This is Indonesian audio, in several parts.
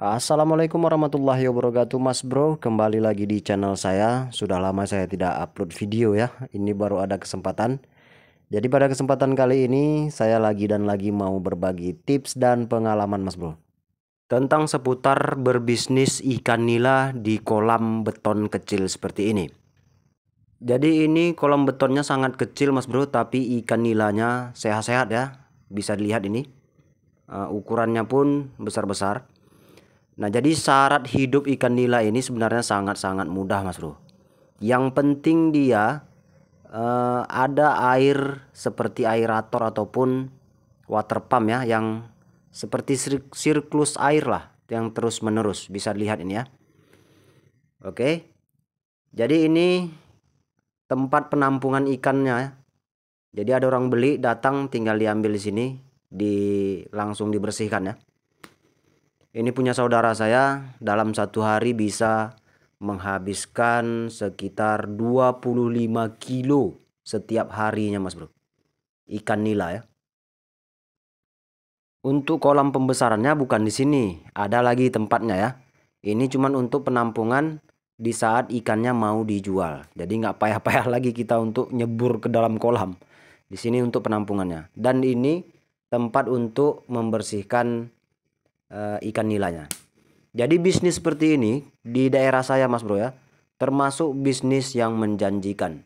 Assalamualaikum warahmatullahi wabarakatuh Mas Bro kembali lagi di channel saya sudah lama saya tidak upload video ya ini baru ada kesempatan jadi pada kesempatan kali ini saya lagi dan lagi mau berbagi tips dan pengalaman Mas Bro tentang seputar berbisnis ikan nila di kolam beton kecil seperti ini jadi ini kolam betonnya sangat kecil Mas Bro tapi ikan nilanya sehat-sehat ya bisa dilihat ini uh, ukurannya pun besar-besar Nah, jadi syarat hidup ikan nila ini sebenarnya sangat-sangat mudah, Mas Bro. Yang penting dia uh, ada air seperti aerator ataupun water pump ya yang seperti sirklus air lah yang terus-menerus. Bisa dilihat ini ya. Oke. Jadi ini tempat penampungan ikannya. Jadi ada orang beli datang tinggal diambil di sini di langsung dibersihkan ya. Ini punya saudara saya dalam satu hari bisa menghabiskan sekitar 25 kilo setiap harinya mas bro. Ikan nila ya. Untuk kolam pembesarannya bukan di sini, ada lagi tempatnya ya. Ini cuma untuk penampungan di saat ikannya mau dijual. Jadi nggak payah-payah lagi kita untuk nyebur ke dalam kolam. Di sini untuk penampungannya. Dan ini tempat untuk membersihkan uh, ikan nilainya. Jadi bisnis seperti ini di daerah saya Mas Bro ya, termasuk bisnis yang menjanjikan.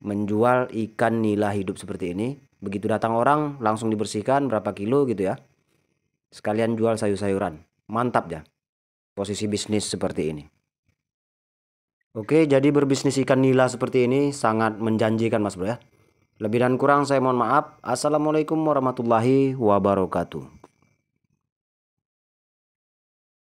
Menjual ikan nila hidup seperti ini, begitu datang orang langsung dibersihkan berapa kilo gitu ya. Sekalian jual sayur-sayuran. Mantap ya. Posisi bisnis seperti ini. Oke, jadi berbisnis ikan nila seperti ini sangat menjanjikan Mas Bro ya. Lebih dan kurang saya mohon maaf. Assalamualaikum warahmatullahi wabarakatuh.